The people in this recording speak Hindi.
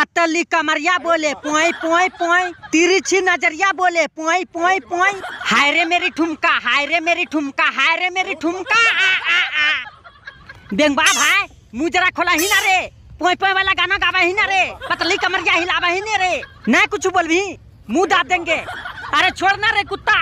पतली कमरिया बोले पोई पोई पोई तिरछी नजरिया बोले पोई पोई पोई हाय रे मेरी ठुमका हाय रे मेरी ठुमका हाय रे मेरी ठुमका बेंगबा भाई मुंह जरा खोला ही ना रे पोई पोई वाला गाना गावा ही ना रे पतली कमरिया हिलावा ही ना रे ना कुछ बोल भी मुंह दाब देंगे अरे छोड़ ना रे कुत्ता